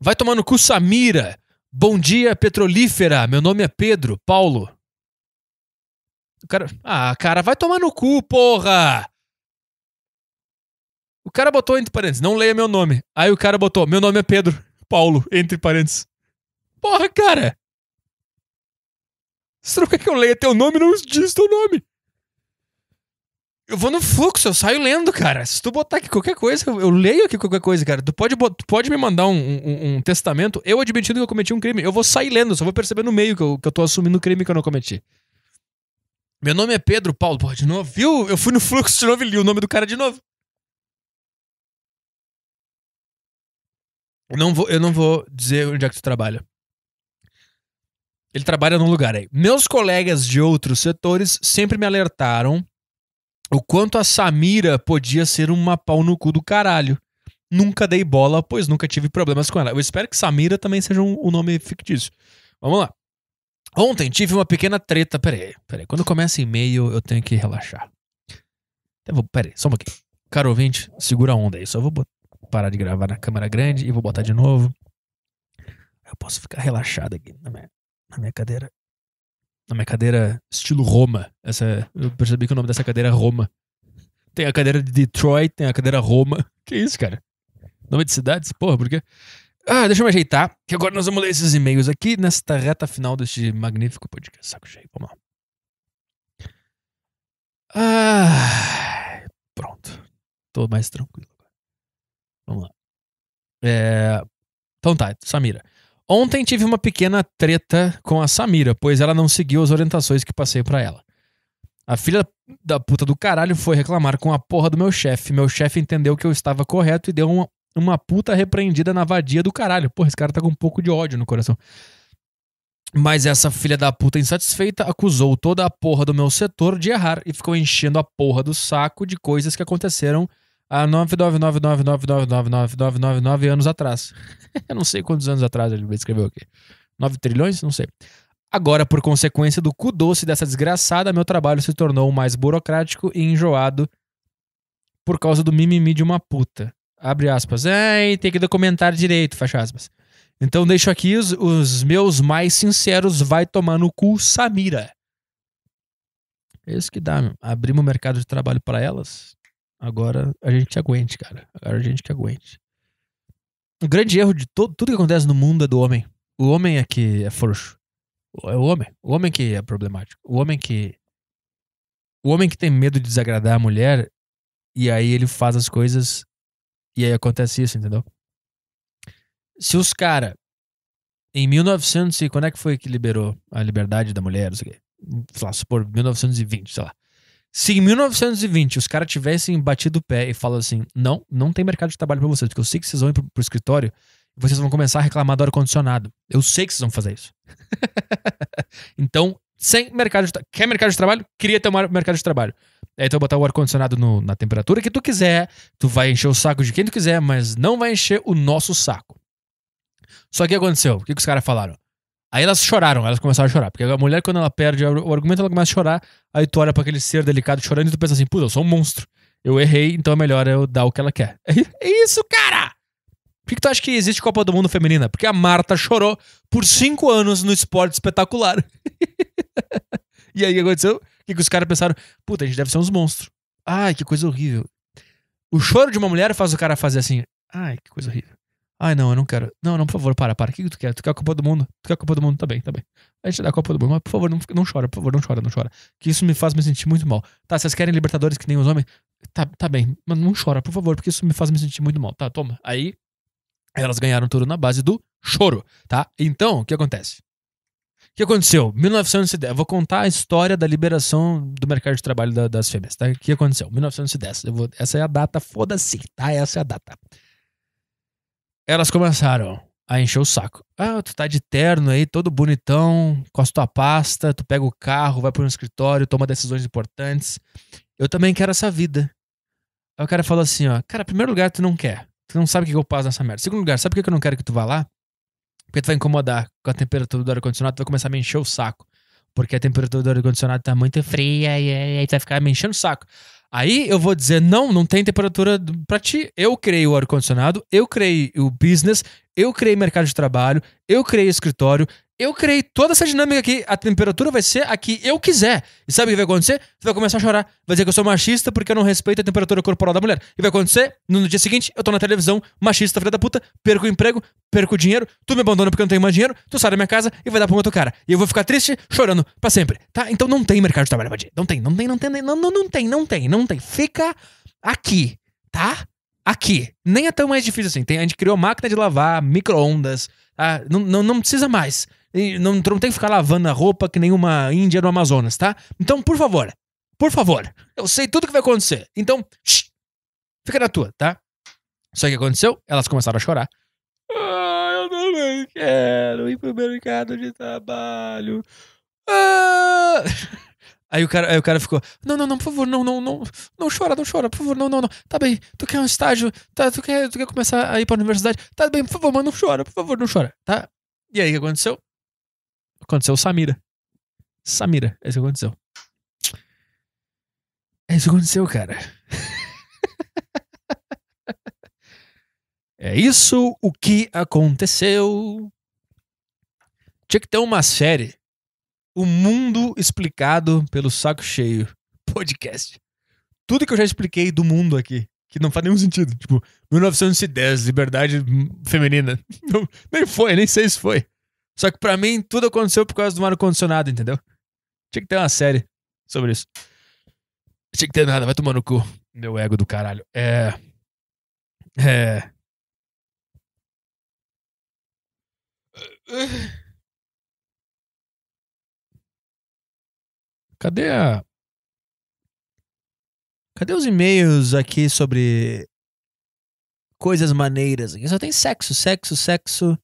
Vai tomar no cu Samira. Bom dia, petrolífera. Meu nome é Pedro, Paulo. O cara, ah, cara, vai tomar no cu, porra. O cara botou entre parênteses, não leia meu nome. Aí o cara botou, meu nome é Pedro, Paulo, entre parênteses. Porra, cara. Você não quer que eu leia teu nome, não diz teu nome. Eu vou no fluxo, eu saio lendo, cara. Se tu botar aqui qualquer coisa, eu leio aqui qualquer coisa, cara. Tu pode, tu pode me mandar um, um, um, testamento, eu admitindo que eu cometi um crime. Eu vou sair lendo, só vou perceber no meio que eu, que eu tô assumindo o crime que eu não cometi. Meu nome é Pedro Paulo. Pô, de novo, viu? Eu fui no fluxo de novo e li o nome do cara de novo. não vou, eu não vou dizer onde é que tu trabalha. Ele trabalha num lugar aí. Meus colegas de outros setores sempre me alertaram o quanto a Samira podia ser uma pau no cu do caralho. Nunca dei bola, pois nunca tive problemas com ela. Eu espero que Samira também seja um, um nome fictício. Vamos lá. Ontem tive uma pequena treta. Peraí, peraí. Quando começa e-mail, eu tenho que relaxar. Então, vou, peraí, só um pouquinho. Caro ouvinte, segura a onda aí. Só vou parar de gravar na câmera grande e vou botar de novo. Eu posso ficar relaxado aqui na minha, na minha cadeira na minha cadeira estilo Roma. Essa, eu percebi que o nome dessa cadeira é Roma. Tem a cadeira de Detroit, tem a cadeira Roma. Que isso, cara? Nome de cidades? Porra, por quê? Ah, deixa eu me ajeitar, que agora nós vamos ler esses e-mails aqui nesta reta final deste magnífico podcast. Saco cheio, vamos lá. Ah, pronto. Tô mais tranquilo agora. Vamos lá. É... Então tá, Samira. Ontem tive uma pequena treta com a Samira, pois ela não seguiu as orientações que passei para ela. A filha da puta do caralho foi reclamar com a porra do meu chefe. Meu chefe entendeu que eu estava correto e deu uma, uma puta repreendida na vadia do caralho. Porra, esse cara tá com um pouco de ódio no coração. Mas essa filha da puta insatisfeita acusou toda a porra do meu setor de errar e ficou enchendo a porra do saco de coisas que aconteceram há 99999999999 anos atrás. Eu não sei quantos anos atrás ele escreveu aqui. 9 trilhões? Não sei. Agora, por consequência do cu doce dessa desgraçada, meu trabalho se tornou mais burocrático e enjoado por causa do mimimi de uma puta. Abre aspas. hein tem que documentar direito, fecha aspas. Então deixo aqui os, os meus mais sinceros vai tomar no cu Samira. É isso que dá, meu. Abrimos o mercado de trabalho para elas. Agora a gente que aguente, cara. Agora a gente que aguente. O grande erro de todo, tudo que acontece no mundo é do homem. O homem é que é frouxo. É o homem. O homem que é problemático. O homem que. O homem que tem medo de desagradar a mulher e aí ele faz as coisas e aí acontece isso, entendeu? Se os caras em 1900 e quando é que foi que liberou a liberdade da mulher, não sei o quê? Sei lá, supor 1920, sei lá. Se em 1920 os caras tivessem batido o pé e falado assim: não, não tem mercado de trabalho para vocês, porque eu sei que vocês vão ir pro, pro escritório e vocês vão começar a reclamar do ar-condicionado. Eu sei que vocês vão fazer isso. então, sem mercado de trabalho. Quer mercado de trabalho? Cria um mercado de trabalho. Aí tu vai botar o ar-condicionado na temperatura que tu quiser, tu vai encher o saco de quem tu quiser, mas não vai encher o nosso saco. Só que aconteceu, o que, que os caras falaram? Aí elas choraram, elas começaram a chorar. Porque a mulher, quando ela perde o argumento, ela começa a chorar. Aí tu olha pra aquele ser delicado chorando e tu pensa assim: puta, eu sou um monstro. Eu errei, então é melhor eu dar o que ela quer. É isso, cara! Por que, tu acha que existe Copa do Mundo feminina? Porque a Marta chorou por cinco anos no esporte espetacular. e aí o que aconteceu? O que os caras pensaram? Puta, a gente deve ser uns monstros. Ai, que coisa horrível. O choro de uma mulher faz o cara fazer assim. Ai, que coisa horrível. Ai, não, eu não quero. Não, não, por favor, para, para. O que, que tu quer? Tu quer a Copa do Mundo? Tu quer a Copa do Mundo? Tá bem, tá bem. A gente dá a Copa do Mundo, mas por favor, não, não chora, por favor, não chora, não chora. Que isso me faz me sentir muito mal. Tá, vocês querem Libertadores que nem os homens? Tá, tá bem, mas não chora, por favor, porque isso me faz me sentir muito mal. Tá, toma. Aí, elas ganharam tudo na base do choro, tá? Então, o que acontece? O que aconteceu? 1910. Eu vou contar a história da liberação do mercado de trabalho da, das fêmeas, tá? O que aconteceu? 1910. Vou, essa é a data, foda-se, tá? Essa é a data elas começaram a encher o saco. Ah, tu tá de terno aí, todo bonitão, com a tua pasta, tu pega o carro, vai para um escritório, toma decisões importantes. Eu também quero essa vida. Aí o cara falou assim, ó, cara, primeiro lugar, tu não quer. Tu não sabe o que eu passo nessa merda. Segundo lugar, sabe por que eu não quero que tu vá lá? Porque tu vai incomodar com a temperatura do ar-condicionado, tu vai começar a me encher o saco. Porque a temperatura do ar-condicionado tá muito fria e aí tu vai ficar me enchendo o saco. Aí eu vou dizer: não, não tem temperatura para ti. Eu criei o ar-condicionado, eu criei o business, eu criei mercado de trabalho, eu criei escritório, eu criei toda essa dinâmica aqui, a temperatura vai ser a que eu quiser. E sabe o que vai acontecer? Você vai começar a chorar. Vai dizer que eu sou machista porque eu não respeito a temperatura corporal da mulher. E vai acontecer, no dia seguinte, eu tô na televisão, machista, filha da puta, perco o emprego, perco o dinheiro, tu me abandona porque eu não tenho mais dinheiro, tu sai da minha casa e vai dar pra um outro cara. E eu vou ficar triste, chorando, para sempre. Tá? Então não tem mercado de trabalho, Badia. Não tem, não tem, não tem, não, não, não tem, não tem, não tem. Fica aqui, tá? Aqui. Nem é tão mais difícil assim. Tem, a gente criou máquina de lavar, micro-ondas ah, não, não, não precisa mais. Não, não tem que ficar lavando a roupa que nenhuma índia no Amazonas, tá? Então, por favor, por favor, eu sei tudo que vai acontecer. Então, shh, fica na tua, tá? Só que aconteceu, elas começaram a chorar. Ah, eu também quero ir pro mercado de trabalho. Ah! Aí o, cara, aí o cara ficou, não, não, não, por favor, não, não, não, não chora, não chora, por favor, não, não, não, tá bem, tu quer um estágio, tá, tu quer, tu quer começar a ir pra universidade, tá bem, por favor, mas não chora, por favor, não chora, tá? E aí o que aconteceu? Aconteceu Samira. Samira, é isso que aconteceu. É isso que aconteceu, cara. é isso o que aconteceu. Tinha que ter uma série o Mundo Explicado pelo Saco Cheio Podcast. Tudo que eu já expliquei do mundo aqui, que não faz nenhum sentido. Tipo, 1910, liberdade feminina. Não, nem foi, nem sei se foi. Só que para mim tudo aconteceu por causa do ar-condicionado, entendeu? Tinha que ter uma série sobre isso. Tinha que ter nada, vai tomar no cu. Meu ego do caralho. É. É. Cadê a. Cadê os e-mails aqui sobre coisas maneiras? Aqui só tem sexo, sexo, sexo.